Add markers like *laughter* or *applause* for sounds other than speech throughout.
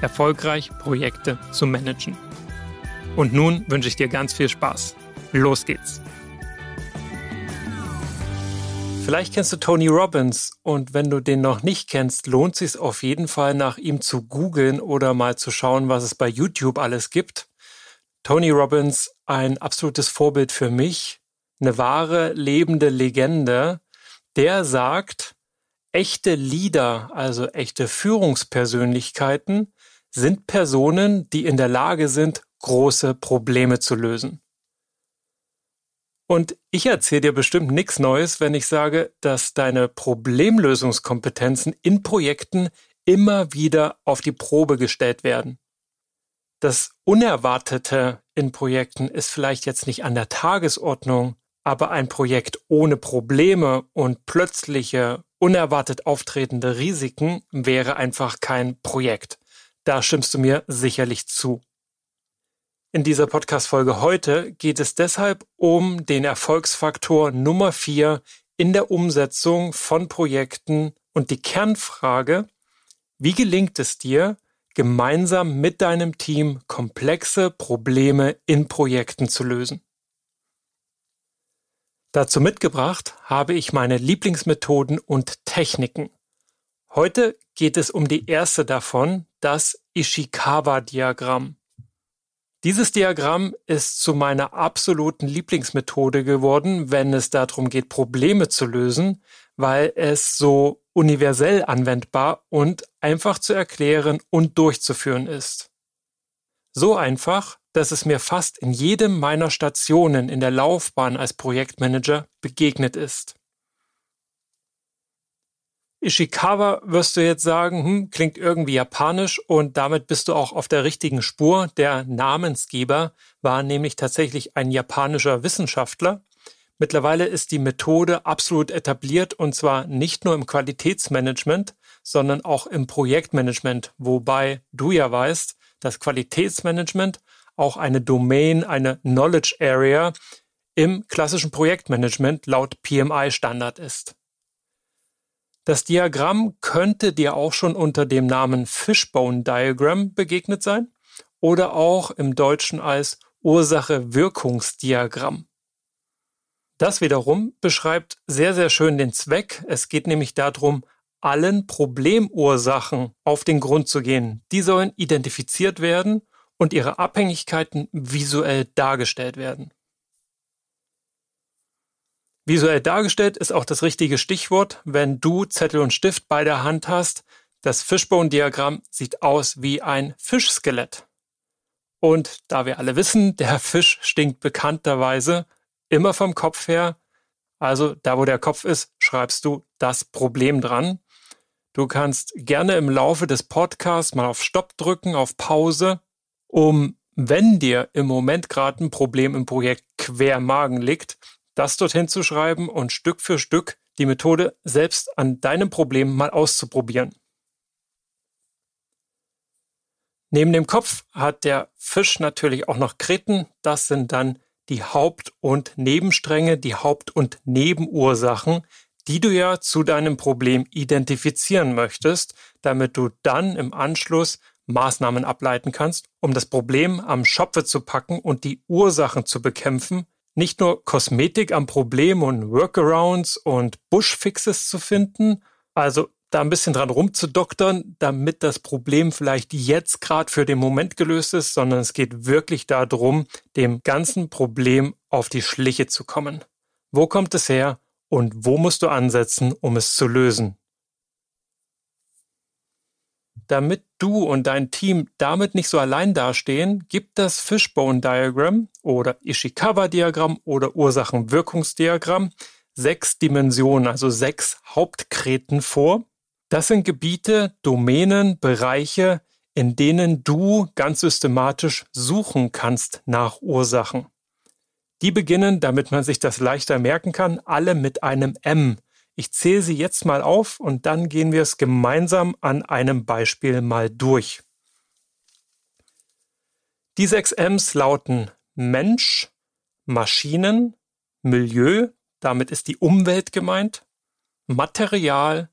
erfolgreich Projekte zu managen. Und nun wünsche ich dir ganz viel Spaß. Los geht's! Vielleicht kennst du Tony Robbins und wenn du den noch nicht kennst, lohnt es sich auf jeden Fall nach ihm zu googeln oder mal zu schauen, was es bei YouTube alles gibt. Tony Robbins, ein absolutes Vorbild für mich, eine wahre lebende Legende, der sagt, echte Leader, also echte Führungspersönlichkeiten, sind Personen, die in der Lage sind, große Probleme zu lösen. Und ich erzähle dir bestimmt nichts Neues, wenn ich sage, dass deine Problemlösungskompetenzen in Projekten immer wieder auf die Probe gestellt werden. Das Unerwartete in Projekten ist vielleicht jetzt nicht an der Tagesordnung, aber ein Projekt ohne Probleme und plötzliche, unerwartet auftretende Risiken wäre einfach kein Projekt. Da stimmst du mir sicherlich zu. In dieser Podcast-Folge heute geht es deshalb um den Erfolgsfaktor Nummer vier in der Umsetzung von Projekten und die Kernfrage, wie gelingt es dir, gemeinsam mit deinem Team komplexe Probleme in Projekten zu lösen? Dazu mitgebracht habe ich meine Lieblingsmethoden und Techniken. Heute geht es um die erste davon, das Ishikawa-Diagramm. Dieses Diagramm ist zu meiner absoluten Lieblingsmethode geworden, wenn es darum geht, Probleme zu lösen, weil es so universell anwendbar und einfach zu erklären und durchzuführen ist. So einfach, dass es mir fast in jedem meiner Stationen in der Laufbahn als Projektmanager begegnet ist. Ishikawa wirst du jetzt sagen, hm, klingt irgendwie japanisch und damit bist du auch auf der richtigen Spur. Der Namensgeber war nämlich tatsächlich ein japanischer Wissenschaftler. Mittlerweile ist die Methode absolut etabliert und zwar nicht nur im Qualitätsmanagement, sondern auch im Projektmanagement, wobei du ja weißt, dass Qualitätsmanagement auch eine Domain, eine Knowledge Area im klassischen Projektmanagement laut PMI Standard ist. Das Diagramm könnte dir auch schon unter dem Namen Fishbone Diagram begegnet sein oder auch im Deutschen als Ursache-Wirkungsdiagramm. Das wiederum beschreibt sehr, sehr schön den Zweck. Es geht nämlich darum, allen Problemursachen auf den Grund zu gehen. Die sollen identifiziert werden und ihre Abhängigkeiten visuell dargestellt werden. Visuell dargestellt ist auch das richtige Stichwort, wenn du Zettel und Stift bei der Hand hast. Das Fishbone-Diagramm sieht aus wie ein Fischskelett. Und da wir alle wissen, der Fisch stinkt bekannterweise immer vom Kopf her. Also da, wo der Kopf ist, schreibst du das Problem dran. Du kannst gerne im Laufe des Podcasts mal auf Stopp drücken, auf Pause, um, wenn dir im Moment gerade ein Problem im Projekt quer Magen liegt, das dorthin zu schreiben und Stück für Stück die Methode selbst an deinem Problem mal auszuprobieren. Neben dem Kopf hat der Fisch natürlich auch noch Kreten. Das sind dann die Haupt- und Nebenstränge, die Haupt- und Nebenursachen, die du ja zu deinem Problem identifizieren möchtest, damit du dann im Anschluss Maßnahmen ableiten kannst, um das Problem am Schopfe zu packen und die Ursachen zu bekämpfen, nicht nur Kosmetik am Problem und Workarounds und Bushfixes zu finden, also da ein bisschen dran rumzudoktern, damit das Problem vielleicht jetzt gerade für den Moment gelöst ist, sondern es geht wirklich darum, dem ganzen Problem auf die Schliche zu kommen. Wo kommt es her und wo musst du ansetzen, um es zu lösen? Damit du und dein Team damit nicht so allein dastehen, gibt das Fishbone-Diagramm oder Ishikawa-Diagramm oder Ursachenwirkungsdiagramm sechs Dimensionen, also sechs Hauptkreten vor. Das sind Gebiete, Domänen, Bereiche, in denen du ganz systematisch suchen kannst nach Ursachen. Die beginnen, damit man sich das leichter merken kann, alle mit einem M. Ich zähle sie jetzt mal auf und dann gehen wir es gemeinsam an einem Beispiel mal durch. Die sechs Ms lauten Mensch, Maschinen, Milieu, damit ist die Umwelt gemeint, Material,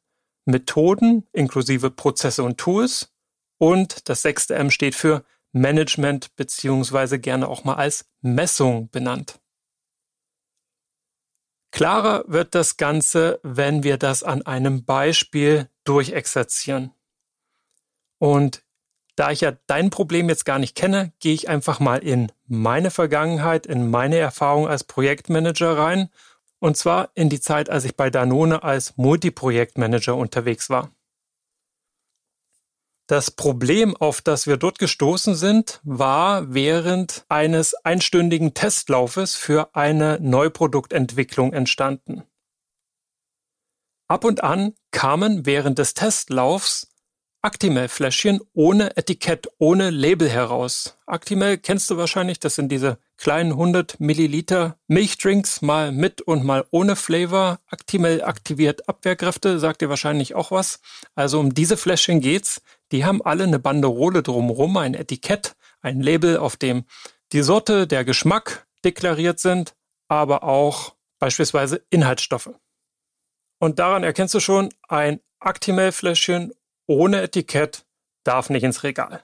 Methoden inklusive Prozesse und Tools und das sechste M steht für Management beziehungsweise gerne auch mal als Messung benannt. Klarer wird das Ganze, wenn wir das an einem Beispiel durchexerzieren. Und da ich ja dein Problem jetzt gar nicht kenne, gehe ich einfach mal in meine Vergangenheit, in meine Erfahrung als Projektmanager rein. Und zwar in die Zeit, als ich bei Danone als Multiprojektmanager unterwegs war. Das Problem, auf das wir dort gestoßen sind, war während eines einstündigen Testlaufes für eine Neuproduktentwicklung entstanden. Ab und an kamen während des Testlaufs Actimel-Fläschchen ohne Etikett, ohne Label heraus. Actimel kennst du wahrscheinlich, das sind diese kleinen 100 Milliliter Milchdrinks, mal mit und mal ohne Flavor. Aktimell aktiviert Abwehrkräfte, sagt ihr wahrscheinlich auch was. Also um diese Fläschchen geht's. Die haben alle eine Banderole drumrum, ein Etikett, ein Label, auf dem die Sorte, der Geschmack deklariert sind, aber auch beispielsweise Inhaltsstoffe. Und daran erkennst du schon, ein Actimel-Fläschchen ohne Etikett darf nicht ins Regal.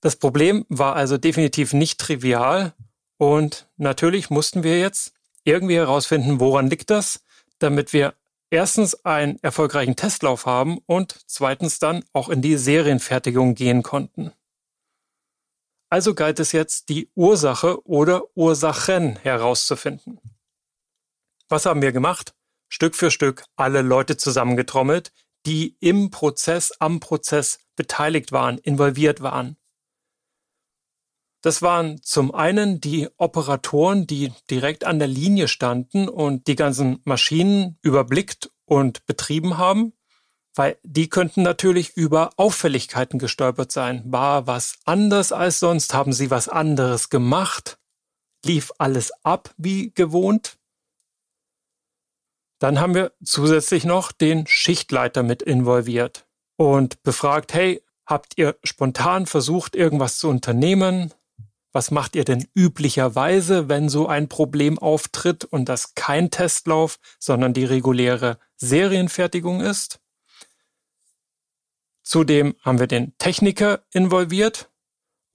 Das Problem war also definitiv nicht trivial und natürlich mussten wir jetzt irgendwie herausfinden, woran liegt das, damit wir erstens einen erfolgreichen Testlauf haben und zweitens dann auch in die Serienfertigung gehen konnten. Also galt es jetzt, die Ursache oder Ursachen herauszufinden. Was haben wir gemacht? Stück für Stück alle Leute zusammengetrommelt, die im Prozess, am Prozess beteiligt waren, involviert waren. Das waren zum einen die Operatoren, die direkt an der Linie standen und die ganzen Maschinen überblickt und betrieben haben, weil die könnten natürlich über Auffälligkeiten gestolpert sein. War was anders als sonst? Haben sie was anderes gemacht? Lief alles ab wie gewohnt? Dann haben wir zusätzlich noch den Schichtleiter mit involviert und befragt, hey, habt ihr spontan versucht, irgendwas zu unternehmen? Was macht ihr denn üblicherweise, wenn so ein Problem auftritt und das kein Testlauf, sondern die reguläre Serienfertigung ist? Zudem haben wir den Techniker involviert,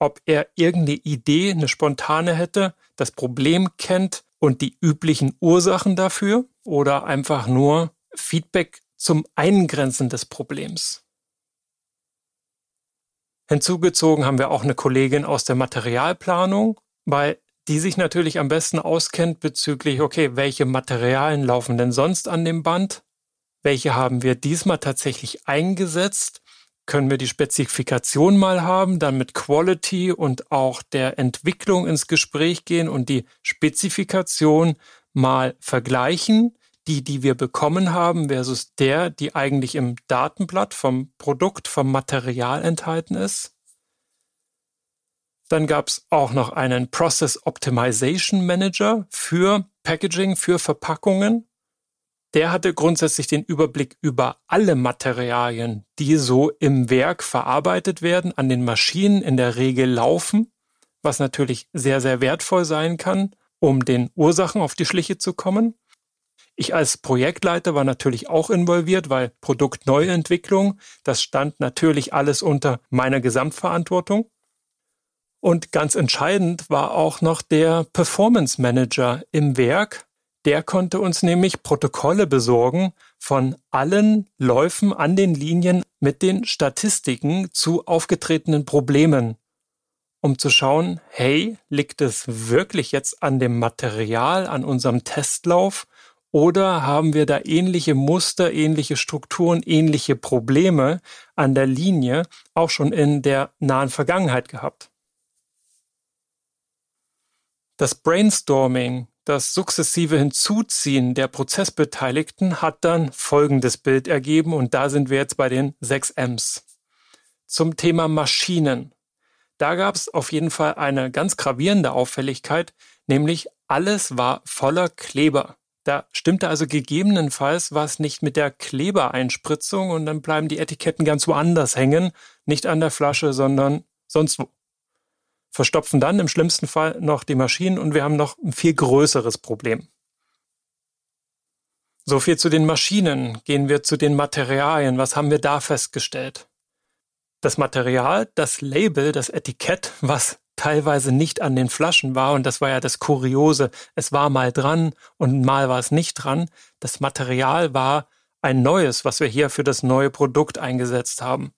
ob er irgendeine Idee, eine spontane hätte, das Problem kennt und die üblichen Ursachen dafür oder einfach nur Feedback zum Eingrenzen des Problems. Hinzugezogen haben wir auch eine Kollegin aus der Materialplanung, weil die sich natürlich am besten auskennt bezüglich, okay, welche Materialien laufen denn sonst an dem Band? Welche haben wir diesmal tatsächlich eingesetzt? Können wir die Spezifikation mal haben, dann mit Quality und auch der Entwicklung ins Gespräch gehen und die Spezifikation mal vergleichen? die, die wir bekommen haben, versus der, die eigentlich im Datenblatt vom Produkt, vom Material enthalten ist. Dann gab es auch noch einen Process Optimization Manager für Packaging, für Verpackungen. Der hatte grundsätzlich den Überblick über alle Materialien, die so im Werk verarbeitet werden, an den Maschinen in der Regel laufen, was natürlich sehr, sehr wertvoll sein kann, um den Ursachen auf die Schliche zu kommen. Ich als Projektleiter war natürlich auch involviert, weil Produktneuentwicklung, das stand natürlich alles unter meiner Gesamtverantwortung. Und ganz entscheidend war auch noch der Performance Manager im Werk. Der konnte uns nämlich Protokolle besorgen von allen Läufen an den Linien mit den Statistiken zu aufgetretenen Problemen um zu schauen, hey, liegt es wirklich jetzt an dem Material, an unserem Testlauf oder haben wir da ähnliche Muster, ähnliche Strukturen, ähnliche Probleme an der Linie auch schon in der nahen Vergangenheit gehabt? Das Brainstorming, das sukzessive Hinzuziehen der Prozessbeteiligten hat dann folgendes Bild ergeben und da sind wir jetzt bei den 6 Ms. Zum Thema Maschinen. Da gab es auf jeden Fall eine ganz gravierende Auffälligkeit, nämlich alles war voller Kleber. Da stimmte also gegebenenfalls was nicht mit der Klebereinspritzung und dann bleiben die Etiketten ganz woanders hängen, nicht an der Flasche, sondern sonst wo. Verstopfen dann im schlimmsten Fall noch die Maschinen und wir haben noch ein viel größeres Problem. So viel zu den Maschinen. Gehen wir zu den Materialien. Was haben wir da festgestellt? Das Material, das Label, das Etikett, was teilweise nicht an den Flaschen war. Und das war ja das Kuriose. Es war mal dran und mal war es nicht dran. Das Material war ein neues, was wir hier für das neue Produkt eingesetzt haben.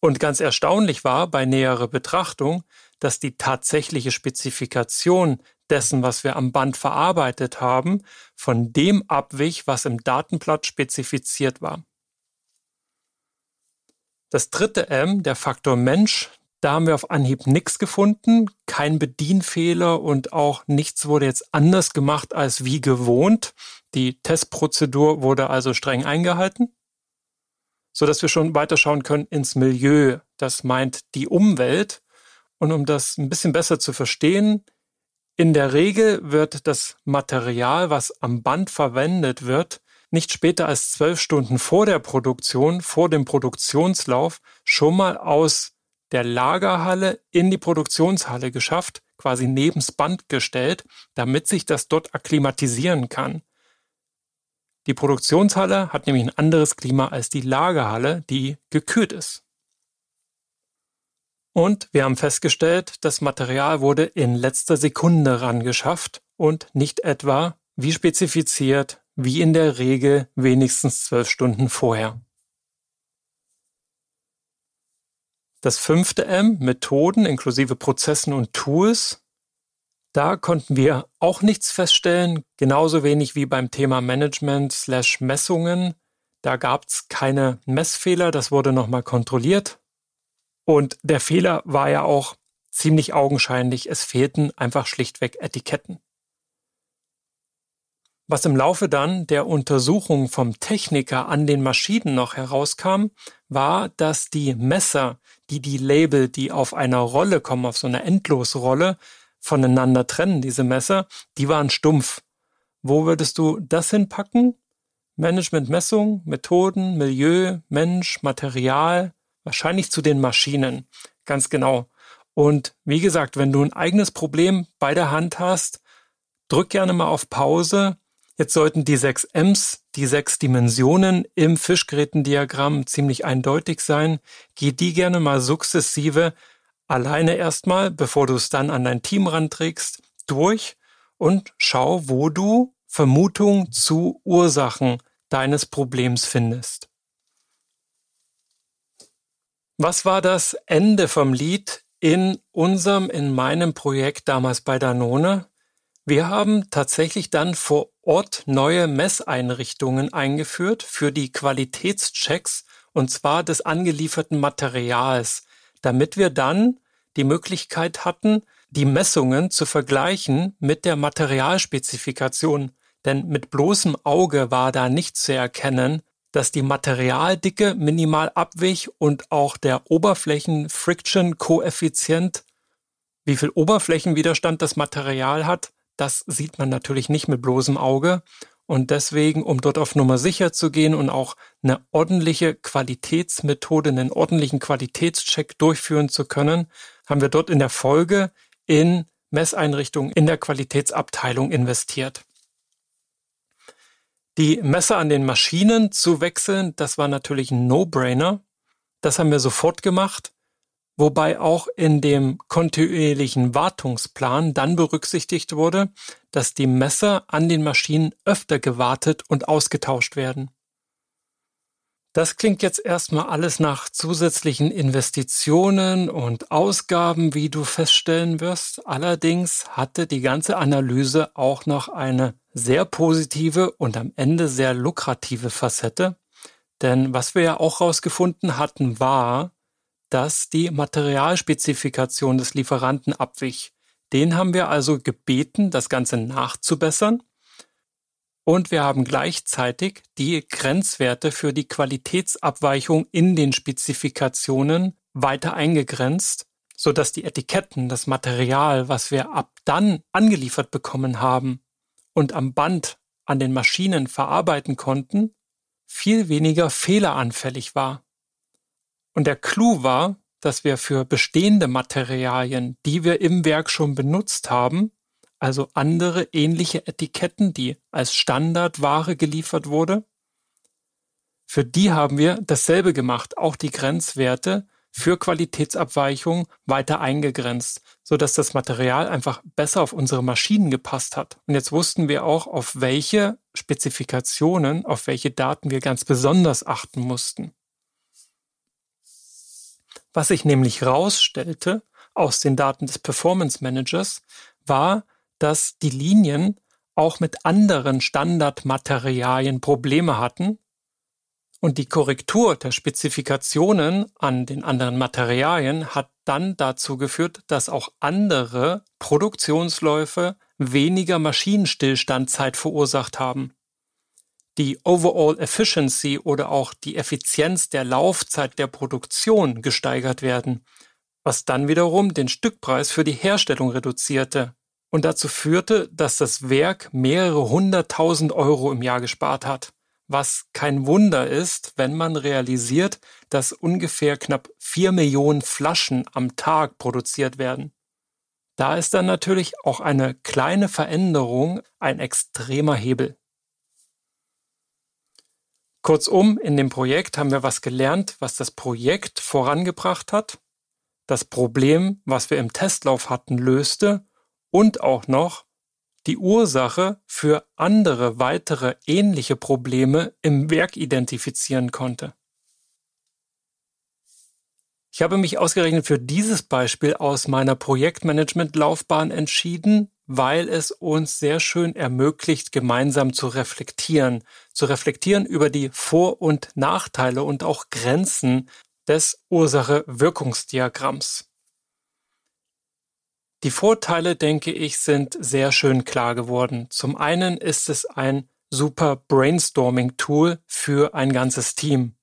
Und ganz erstaunlich war bei näherer Betrachtung, dass die tatsächliche Spezifikation dessen, was wir am Band verarbeitet haben, von dem abwich, was im Datenblatt spezifiziert war. Das dritte M, der Faktor Mensch, da haben wir auf Anhieb nichts gefunden, kein Bedienfehler und auch nichts wurde jetzt anders gemacht als wie gewohnt. Die Testprozedur wurde also streng eingehalten, sodass wir schon weiterschauen können ins Milieu. Das meint die Umwelt. Und um das ein bisschen besser zu verstehen, in der Regel wird das Material, was am Band verwendet wird, nicht später als zwölf Stunden vor der Produktion, vor dem Produktionslauf, schon mal aus der Lagerhalle in die Produktionshalle geschafft, quasi nebens Band gestellt, damit sich das dort akklimatisieren kann. Die Produktionshalle hat nämlich ein anderes Klima als die Lagerhalle, die gekühlt ist. Und wir haben festgestellt, das Material wurde in letzter Sekunde rangeschafft und nicht etwa, wie spezifiziert, wie in der Regel wenigstens zwölf Stunden vorher. Das fünfte M, Methoden inklusive Prozessen und Tools. Da konnten wir auch nichts feststellen, genauso wenig wie beim Thema Management slash Messungen. Da gab es keine Messfehler, das wurde nochmal kontrolliert. Und der Fehler war ja auch ziemlich augenscheinlich, es fehlten einfach schlichtweg Etiketten. Was im Laufe dann der Untersuchung vom Techniker an den Maschinen noch herauskam, war, dass die Messer, die die Label, die auf einer Rolle kommen, auf so einer Endlosrolle, voneinander trennen, diese Messer, die waren stumpf. Wo würdest du das hinpacken? Management, Messung, Methoden, Milieu, Mensch, Material, wahrscheinlich zu den Maschinen. Ganz genau. Und wie gesagt, wenn du ein eigenes Problem bei der Hand hast, drück gerne mal auf Pause, Jetzt sollten die sechs Ms, die sechs Dimensionen im Fischgerätendiagramm ziemlich eindeutig sein. Geh die gerne mal sukzessive alleine erstmal, bevor du es dann an dein Team ranträgst, durch und schau, wo du Vermutungen zu Ursachen deines Problems findest. Was war das Ende vom Lied in unserem, in meinem Projekt damals bei Danone? Wir haben tatsächlich dann vor Ort neue Messeinrichtungen eingeführt für die Qualitätschecks und zwar des angelieferten Materials, damit wir dann die Möglichkeit hatten, die Messungen zu vergleichen mit der Materialspezifikation, denn mit bloßem Auge war da nicht zu erkennen, dass die Materialdicke minimal abwich und auch der Oberflächen-Friction-Koeffizient, wie viel Oberflächenwiderstand das Material hat, das sieht man natürlich nicht mit bloßem Auge. Und deswegen, um dort auf Nummer sicher zu gehen und auch eine ordentliche Qualitätsmethode, einen ordentlichen Qualitätscheck durchführen zu können, haben wir dort in der Folge in Messeinrichtungen in der Qualitätsabteilung investiert. Die Messer an den Maschinen zu wechseln, das war natürlich ein No-Brainer. Das haben wir sofort gemacht wobei auch in dem kontinuierlichen Wartungsplan dann berücksichtigt wurde, dass die Messer an den Maschinen öfter gewartet und ausgetauscht werden. Das klingt jetzt erstmal alles nach zusätzlichen Investitionen und Ausgaben, wie du feststellen wirst. Allerdings hatte die ganze Analyse auch noch eine sehr positive und am Ende sehr lukrative Facette. Denn was wir ja auch herausgefunden hatten, war, dass die Materialspezifikation des Lieferanten abwich. Den haben wir also gebeten, das Ganze nachzubessern. Und wir haben gleichzeitig die Grenzwerte für die Qualitätsabweichung in den Spezifikationen weiter eingegrenzt, sodass die Etiketten, das Material, was wir ab dann angeliefert bekommen haben und am Band an den Maschinen verarbeiten konnten, viel weniger fehleranfällig war. Und der Clou war, dass wir für bestehende Materialien, die wir im Werk schon benutzt haben, also andere ähnliche Etiketten, die als Standardware geliefert wurde, für die haben wir dasselbe gemacht, auch die Grenzwerte für Qualitätsabweichungen weiter eingegrenzt, so dass das Material einfach besser auf unsere Maschinen gepasst hat. Und jetzt wussten wir auch, auf welche Spezifikationen, auf welche Daten wir ganz besonders achten mussten. Was sich nämlich rausstellte aus den Daten des Performance Managers, war, dass die Linien auch mit anderen Standardmaterialien Probleme hatten und die Korrektur der Spezifikationen an den anderen Materialien hat dann dazu geführt, dass auch andere Produktionsläufe weniger Maschinenstillstandzeit verursacht haben die Overall Efficiency oder auch die Effizienz der Laufzeit der Produktion gesteigert werden, was dann wiederum den Stückpreis für die Herstellung reduzierte und dazu führte, dass das Werk mehrere hunderttausend Euro im Jahr gespart hat, was kein Wunder ist, wenn man realisiert, dass ungefähr knapp vier Millionen Flaschen am Tag produziert werden. Da ist dann natürlich auch eine kleine Veränderung ein extremer Hebel. Kurzum, in dem Projekt haben wir was gelernt, was das Projekt vorangebracht hat, das Problem, was wir im Testlauf hatten, löste und auch noch die Ursache für andere weitere ähnliche Probleme im Werk identifizieren konnte. Ich habe mich ausgerechnet für dieses Beispiel aus meiner Projektmanagement-Laufbahn entschieden, weil es uns sehr schön ermöglicht, gemeinsam zu reflektieren, zu reflektieren über die Vor- und Nachteile und auch Grenzen des Ursache-Wirkungsdiagramms. Die Vorteile, denke ich, sind sehr schön klar geworden. Zum einen ist es ein super Brainstorming-Tool für ein ganzes Team.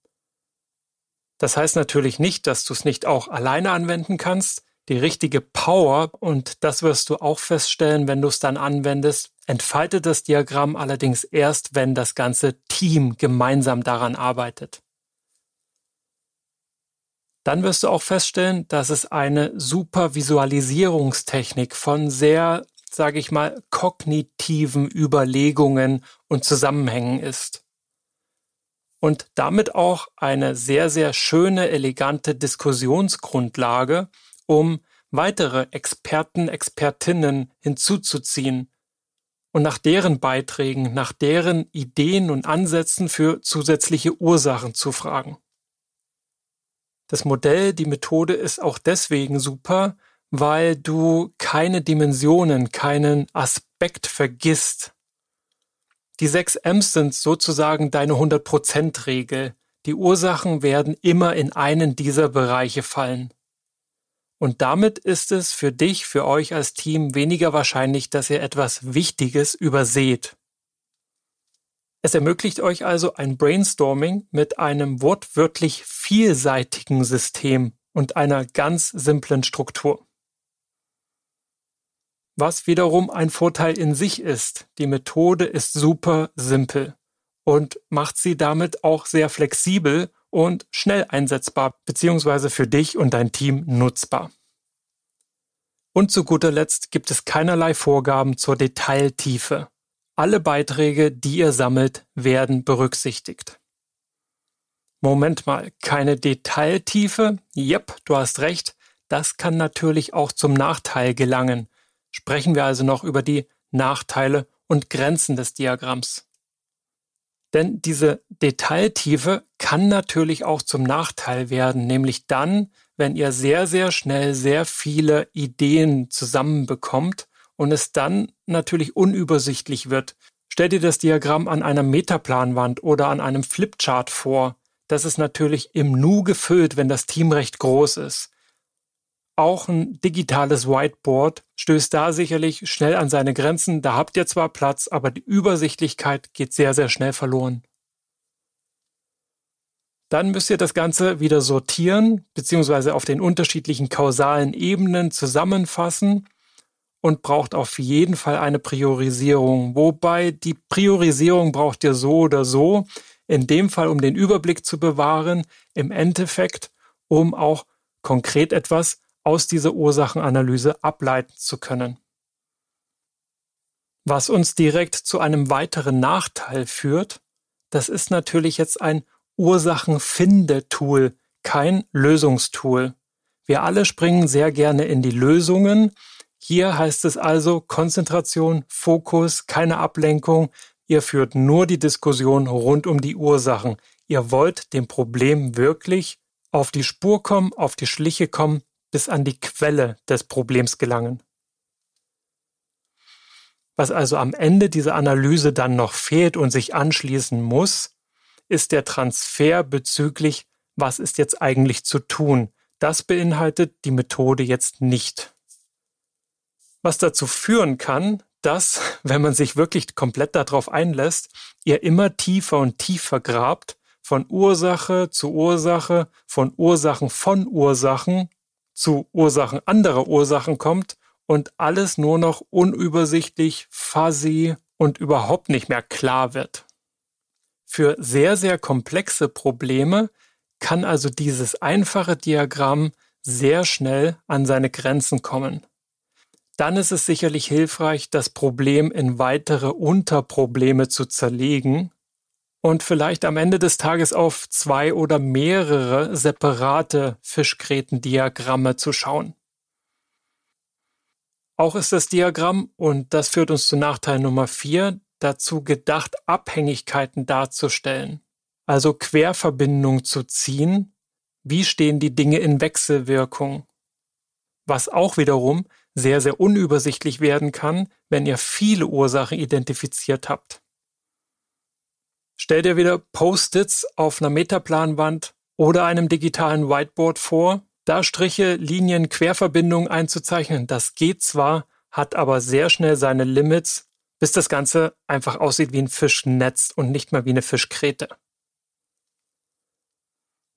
Das heißt natürlich nicht, dass du es nicht auch alleine anwenden kannst, die richtige Power. Und das wirst du auch feststellen, wenn du es dann anwendest. Entfaltet das Diagramm allerdings erst, wenn das ganze Team gemeinsam daran arbeitet. Dann wirst du auch feststellen, dass es eine super Visualisierungstechnik von sehr, sage ich mal, kognitiven Überlegungen und Zusammenhängen ist und damit auch eine sehr, sehr schöne, elegante Diskussionsgrundlage, um weitere Experten, Expertinnen hinzuzuziehen und nach deren Beiträgen, nach deren Ideen und Ansätzen für zusätzliche Ursachen zu fragen. Das Modell, die Methode ist auch deswegen super, weil du keine Dimensionen, keinen Aspekt vergisst. Die sechs M's sind sozusagen deine 100%-Regel. Die Ursachen werden immer in einen dieser Bereiche fallen. Und damit ist es für dich, für euch als Team weniger wahrscheinlich, dass ihr etwas Wichtiges überseht. Es ermöglicht euch also ein Brainstorming mit einem wortwörtlich vielseitigen System und einer ganz simplen Struktur. Was wiederum ein Vorteil in sich ist. Die Methode ist super simpel und macht sie damit auch sehr flexibel und schnell einsetzbar bzw. für dich und dein Team nutzbar. Und zu guter Letzt gibt es keinerlei Vorgaben zur Detailtiefe. Alle Beiträge, die ihr sammelt, werden berücksichtigt. Moment mal, keine Detailtiefe? Jep, du hast recht, das kann natürlich auch zum Nachteil gelangen. Sprechen wir also noch über die Nachteile und Grenzen des Diagramms. Denn diese Detailtiefe kann natürlich auch zum Nachteil werden, nämlich dann, wenn ihr sehr, sehr schnell sehr viele Ideen zusammenbekommt und es dann natürlich unübersichtlich wird. Stellt ihr das Diagramm an einer Metaplanwand oder an einem Flipchart vor. Das ist natürlich im Nu gefüllt, wenn das Team recht groß ist auch ein digitales Whiteboard stößt da sicherlich schnell an seine Grenzen. Da habt ihr zwar Platz, aber die Übersichtlichkeit geht sehr, sehr schnell verloren. Dann müsst ihr das Ganze wieder sortieren, beziehungsweise auf den unterschiedlichen kausalen Ebenen zusammenfassen und braucht auf jeden Fall eine Priorisierung. Wobei die Priorisierung braucht ihr so oder so, in dem Fall um den Überblick zu bewahren, im Endeffekt um auch konkret etwas aus dieser Ursachenanalyse ableiten zu können. Was uns direkt zu einem weiteren Nachteil führt, das ist natürlich jetzt ein Ursachenfindetool, kein Lösungstool. Wir alle springen sehr gerne in die Lösungen. Hier heißt es also Konzentration, Fokus, keine Ablenkung. Ihr führt nur die Diskussion rund um die Ursachen. Ihr wollt dem Problem wirklich auf die Spur kommen, auf die Schliche kommen, bis an die Quelle des Problems gelangen. Was also am Ende dieser Analyse dann noch fehlt und sich anschließen muss, ist der Transfer bezüglich, was ist jetzt eigentlich zu tun. Das beinhaltet die Methode jetzt nicht. Was dazu führen kann, dass, *laughs* wenn man sich wirklich komplett darauf einlässt, ihr immer tiefer und tiefer grabt, von Ursache zu Ursache, von Ursachen von Ursachen zu Ursachen anderer Ursachen kommt und alles nur noch unübersichtlich, fuzzy und überhaupt nicht mehr klar wird. Für sehr, sehr komplexe Probleme kann also dieses einfache Diagramm sehr schnell an seine Grenzen kommen. Dann ist es sicherlich hilfreich, das Problem in weitere Unterprobleme zu zerlegen und vielleicht am Ende des Tages auf zwei oder mehrere separate Fischgrätendiagramme zu schauen. Auch ist das Diagramm, und das führt uns zu Nachteil Nummer vier dazu gedacht, Abhängigkeiten darzustellen, also Querverbindung zu ziehen, wie stehen die Dinge in Wechselwirkung, was auch wiederum sehr, sehr unübersichtlich werden kann, wenn ihr viele Ursachen identifiziert habt. Stell dir wieder Post-its auf einer Metaplanwand oder einem digitalen Whiteboard vor, da Striche, Linien, Querverbindungen einzuzeichnen. Das geht zwar, hat aber sehr schnell seine Limits, bis das Ganze einfach aussieht wie ein Fischnetz und nicht mehr wie eine Fischkrete.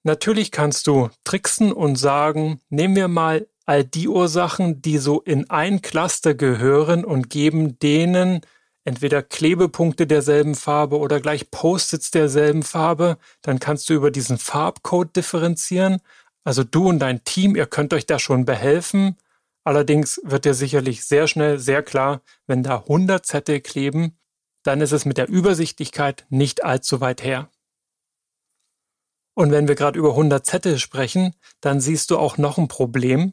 Natürlich kannst du tricksen und sagen, nehmen wir mal all die Ursachen, die so in ein Cluster gehören und geben denen entweder Klebepunkte derselben Farbe oder gleich Post-its derselben Farbe. Dann kannst du über diesen Farbcode differenzieren. Also du und dein Team, ihr könnt euch da schon behelfen. Allerdings wird dir sicherlich sehr schnell sehr klar, wenn da 100 Zettel kleben, dann ist es mit der Übersichtlichkeit nicht allzu weit her. Und wenn wir gerade über 100 Zettel sprechen, dann siehst du auch noch ein Problem.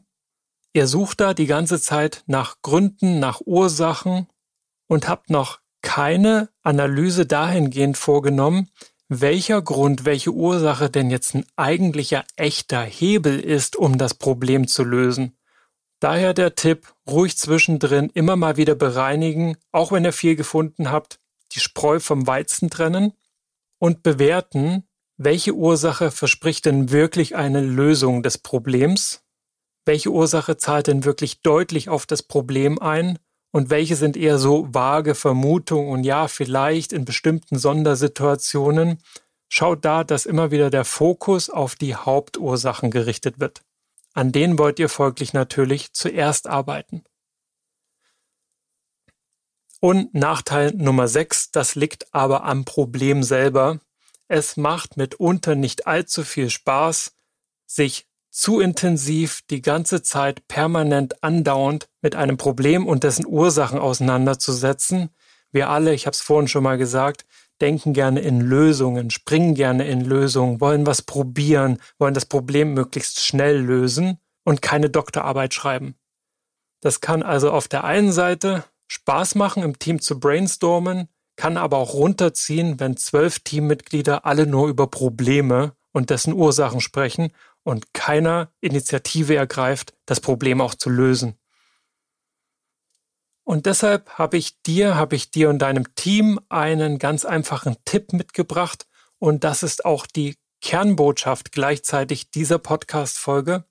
Ihr sucht da die ganze Zeit nach Gründen, nach Ursachen und habt noch keine Analyse dahingehend vorgenommen, welcher Grund, welche Ursache denn jetzt ein eigentlicher echter Hebel ist, um das Problem zu lösen. Daher der Tipp, ruhig zwischendrin immer mal wieder bereinigen, auch wenn ihr viel gefunden habt, die Spreu vom Weizen trennen und bewerten, welche Ursache verspricht denn wirklich eine Lösung des Problems, welche Ursache zahlt denn wirklich deutlich auf das Problem ein und welche sind eher so vage Vermutungen und ja, vielleicht in bestimmten Sondersituationen, schaut da, dass immer wieder der Fokus auf die Hauptursachen gerichtet wird. An denen wollt ihr folglich natürlich zuerst arbeiten. Und Nachteil Nummer 6, das liegt aber am Problem selber. Es macht mitunter nicht allzu viel Spaß, sich zu intensiv, die ganze Zeit permanent andauernd mit einem Problem und dessen Ursachen auseinanderzusetzen. Wir alle, ich habe es vorhin schon mal gesagt, denken gerne in Lösungen, springen gerne in Lösungen, wollen was probieren, wollen das Problem möglichst schnell lösen und keine Doktorarbeit schreiben. Das kann also auf der einen Seite Spaß machen, im Team zu brainstormen, kann aber auch runterziehen, wenn zwölf Teammitglieder alle nur über Probleme und dessen Ursachen sprechen und keiner Initiative ergreift, das Problem auch zu lösen. Und deshalb habe ich dir, habe ich dir und deinem Team einen ganz einfachen Tipp mitgebracht. Und das ist auch die Kernbotschaft gleichzeitig dieser Podcast-Folge.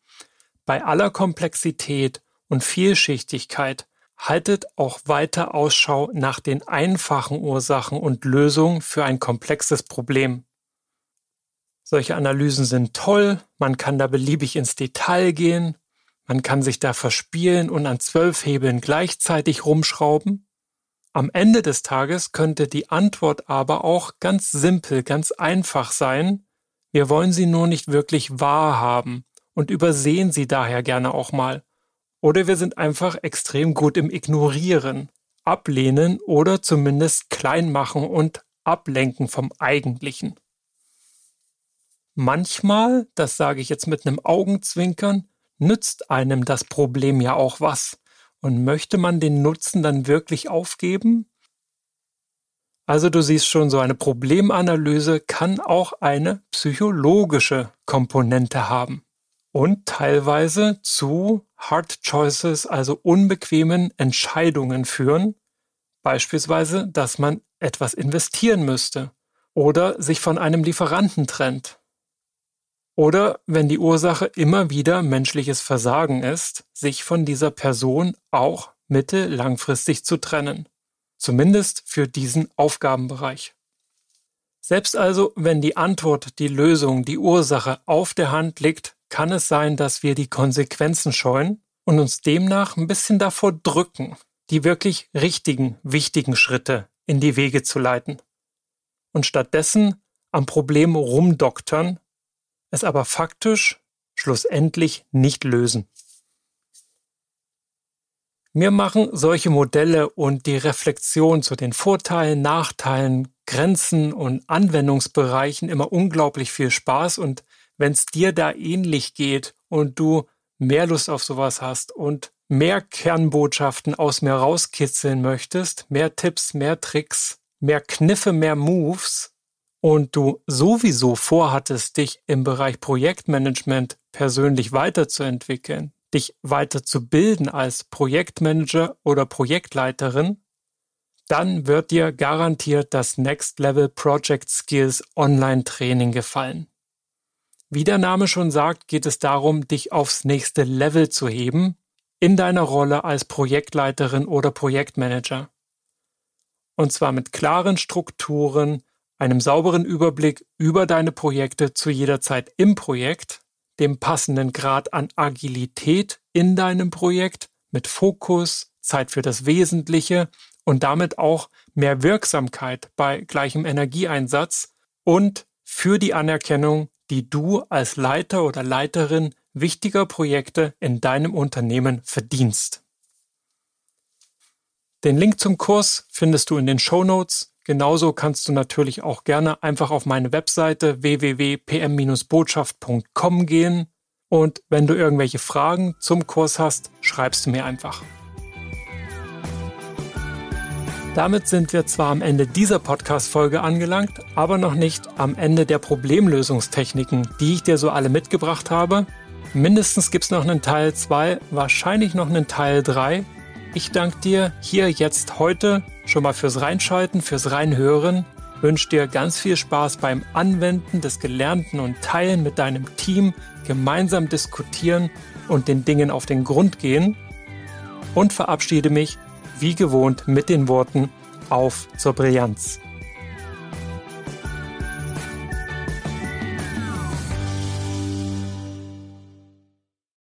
Bei aller Komplexität und Vielschichtigkeit haltet auch weiter Ausschau nach den einfachen Ursachen und Lösungen für ein komplexes Problem. Solche Analysen sind toll, man kann da beliebig ins Detail gehen, man kann sich da verspielen und an zwölf Hebeln gleichzeitig rumschrauben. Am Ende des Tages könnte die Antwort aber auch ganz simpel, ganz einfach sein. Wir wollen sie nur nicht wirklich wahrhaben und übersehen sie daher gerne auch mal. Oder wir sind einfach extrem gut im Ignorieren, Ablehnen oder zumindest Kleinmachen und Ablenken vom Eigentlichen manchmal, das sage ich jetzt mit einem Augenzwinkern, nützt einem das Problem ja auch was. Und möchte man den Nutzen dann wirklich aufgeben? Also du siehst schon, so eine Problemanalyse kann auch eine psychologische Komponente haben und teilweise zu Hard Choices, also unbequemen Entscheidungen führen, beispielsweise, dass man etwas investieren müsste oder sich von einem Lieferanten trennt oder, wenn die Ursache immer wieder menschliches Versagen ist, sich von dieser Person auch mittel langfristig zu trennen, zumindest für diesen Aufgabenbereich. Selbst also, wenn die Antwort, die Lösung, die Ursache auf der Hand liegt, kann es sein, dass wir die Konsequenzen scheuen und uns demnach ein bisschen davor drücken, die wirklich richtigen, wichtigen Schritte in die Wege zu leiten. Und stattdessen am Problem rumdoktern es aber faktisch schlussendlich nicht lösen. Mir machen solche Modelle und die Reflexion zu den Vorteilen, Nachteilen, Grenzen und Anwendungsbereichen immer unglaublich viel Spaß und wenn es dir da ähnlich geht und du mehr Lust auf sowas hast und mehr Kernbotschaften aus mir rauskitzeln möchtest, mehr Tipps, mehr Tricks, mehr Kniffe, mehr Moves, und du sowieso vorhattest, dich im Bereich Projektmanagement persönlich weiterzuentwickeln, dich weiterzubilden als Projektmanager oder Projektleiterin, dann wird dir garantiert das Next Level Project Skills Online Training gefallen. Wie der Name schon sagt, geht es darum, dich aufs nächste Level zu heben in deiner Rolle als Projektleiterin oder Projektmanager. Und zwar mit klaren Strukturen, einem sauberen Überblick über deine Projekte zu jeder Zeit im Projekt, dem passenden Grad an Agilität in deinem Projekt mit Fokus, Zeit für das Wesentliche und damit auch mehr Wirksamkeit bei gleichem Energieeinsatz und für die Anerkennung, die du als Leiter oder Leiterin wichtiger Projekte in deinem Unternehmen verdienst. Den Link zum Kurs findest du in den Show Notes Genauso kannst du natürlich auch gerne einfach auf meine Webseite www.pm-botschaft.com gehen und wenn du irgendwelche Fragen zum Kurs hast, schreibst du mir einfach. Damit sind wir zwar am Ende dieser Podcast-Folge angelangt, aber noch nicht am Ende der Problemlösungstechniken, die ich dir so alle mitgebracht habe. Mindestens gibt es noch einen Teil 2, wahrscheinlich noch einen Teil 3 ich danke dir hier jetzt heute schon mal fürs Reinschalten, fürs Reinhören. Wünsche dir ganz viel Spaß beim Anwenden des Gelernten und Teilen mit deinem Team, gemeinsam diskutieren und den Dingen auf den Grund gehen. Und verabschiede mich wie gewohnt mit den Worten auf zur Brillanz.